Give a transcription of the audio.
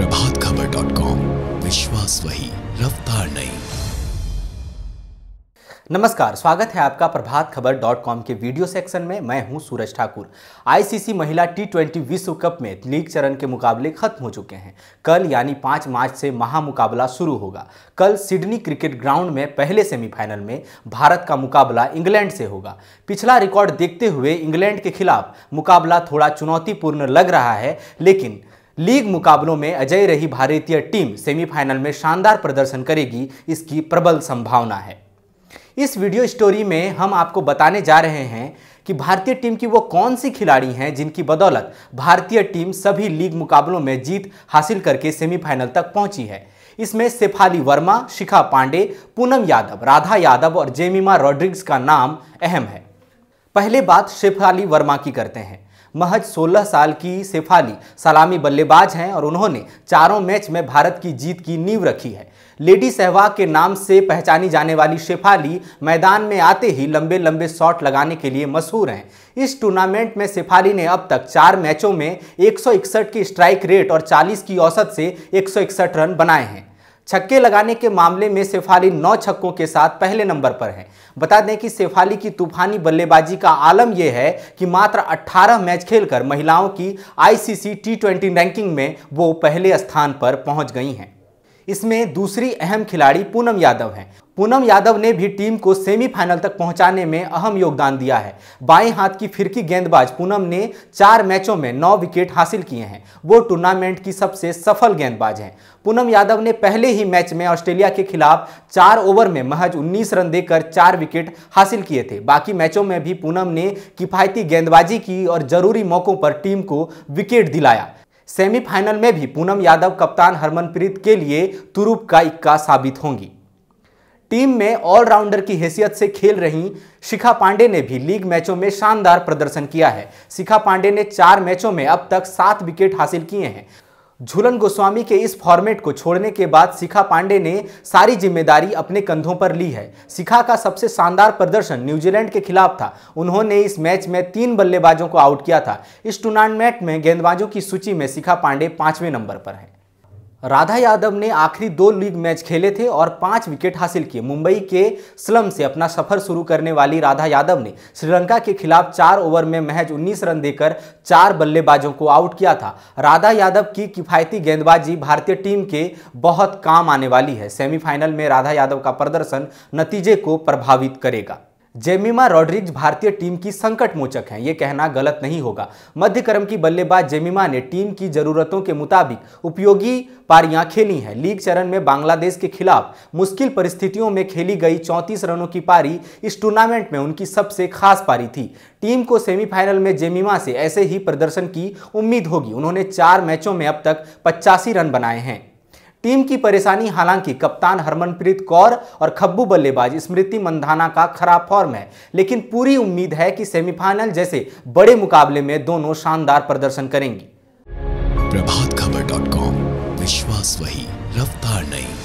प्रभात Khabar dot com विश्वास वही रफ्तार नई नमस्कार स्वागत है आपका प्रभात खबर डॉट कॉम के वीडियो सेक्शन में मैं हूं सूरज ठाकुर आईसीसी महिला टी ट्वेंटी विश्व कप में लीग चरण के मुकाबले खत्म हो चुके हैं कल यानी पाँच मार्च से महामुकाबला शुरू होगा कल सिडनी क्रिकेट ग्राउंड में पहले सेमीफाइनल में भारत का मुकाबला इंग्लैंड से होगा पिछला रिकॉर्ड देखते हुए इंग्लैंड के खिलाफ मुकाबला थोड़ा चुनौतीपूर्ण लग रहा है लेकिन लीग मुकाबलों में अजय रही भारतीय टीम सेमीफाइनल में शानदार प्रदर्शन करेगी इसकी प्रबल संभावना है इस वीडियो स्टोरी में हम आपको बताने जा रहे हैं कि भारतीय टीम की वो कौन सी खिलाड़ी हैं जिनकी बदौलत भारतीय टीम सभी लीग मुकाबलों में जीत हासिल करके सेमीफाइनल तक पहुंची है इसमें शेफाली वर्मा शिखा पांडे पूनम यादव राधा यादव और जेमिमा रॉड्रिग्स का नाम अहम है पहले बात शेफाली वर्मा की करते हैं महज 16 साल की सेफाली सलामी बल्लेबाज हैं और उन्होंने चारों मैच में भारत की जीत की नींव रखी है लेडी सहवाग के नाम से पहचानी जाने वाली शेफाली मैदान में आते ही लंबे लंबे शॉट लगाने के लिए मशहूर हैं इस टूर्नामेंट में शेफाली ने अब तक चार मैचों में एक की स्ट्राइक रेट और 40 की औसत से एक रन बनाए हैं छक्के लगाने के मामले में सेफाली नौ छक्कों के साथ पहले नंबर पर हैं बता दें कि सेफाली की तूफानी बल्लेबाजी का आलम यह है कि मात्र 18 मैच खेलकर महिलाओं की आईसीसी टी ट्वेंटी रैंकिंग में वो पहले स्थान पर पहुंच गई हैं इसमें दूसरी अहम खिलाड़ी पूनम यादव हैं पूनम यादव ने भी टीम को सेमीफाइनल तक पहुंचाने में अहम योगदान दिया है बाएं हाथ की फिरकी गेंदबाज पूनम ने चार मैचों में नौ विकेट हासिल किए हैं वो टूर्नामेंट की सबसे सफल गेंदबाज हैं पूनम यादव ने पहले ही मैच में ऑस्ट्रेलिया के खिलाफ चार ओवर में महज 19 रन देकर चार विकेट हासिल किए थे बाकी मैचों में भी पूनम ने किफायती गेंदबाजी की और जरूरी मौकों पर टीम को विकेट दिलाया सेमीफाइनल में भी पूनम यादव कप्तान हरमनप्रीत के लिए तुरुप का इक्का साबित होंगी टीम में ऑलराउंडर की हैसियत से खेल रही शिखा पांडे ने भी लीग मैचों में शानदार प्रदर्शन किया है शिखा पांडे ने चार मैचों में अब तक सात विकेट हासिल किए हैं झूलन गोस्वामी के इस फॉर्मेट को छोड़ने के बाद शिखा पांडे ने सारी जिम्मेदारी अपने कंधों पर ली है शिखा का सबसे शानदार प्रदर्शन न्यूजीलैंड के खिलाफ था उन्होंने इस मैच में तीन बल्लेबाजों को आउट किया था इस टूर्नामेंट में गेंदबाजों की सूची में शिखा पांडे पांचवें नंबर पर हैं राधा यादव ने आखिरी दो लीग मैच खेले थे और पांच विकेट हासिल किए मुंबई के स्लम से अपना सफर शुरू करने वाली राधा यादव ने श्रीलंका के खिलाफ चार ओवर में महज 19 रन देकर चार बल्लेबाजों को आउट किया था राधा यादव की किफायती गेंदबाजी भारतीय टीम के बहुत काम आने वाली है सेमीफाइनल में राधा यादव का प्रदर्शन नतीजे को प्रभावित करेगा जेमिमा रॉड्रिग्ज भारतीय टीम की संकट मोचक हैं ये कहना गलत नहीं होगा मध्य क्रम की बल्लेबाज जेमिमा ने टीम की जरूरतों के मुताबिक उपयोगी पारियां खेली हैं लीग चरण में बांग्लादेश के खिलाफ मुश्किल परिस्थितियों में खेली गई 34 रनों की पारी इस टूर्नामेंट में उनकी सबसे खास पारी थी टीम को सेमीफाइनल में जेमिमा से ऐसे ही प्रदर्शन की उम्मीद होगी उन्होंने चार मैचों में अब तक पचासी रन बनाए हैं टीम की परेशानी हालांकि कप्तान हरमनप्रीत कौर और खब्बू बल्लेबाज स्मृति मंधाना का खराब फॉर्म है लेकिन पूरी उम्मीद है कि सेमीफाइनल जैसे बड़े मुकाबले में दोनों शानदार प्रदर्शन करेंगी प्रभात खबर डॉट कॉम विश्वास वही रफ्तार नहीं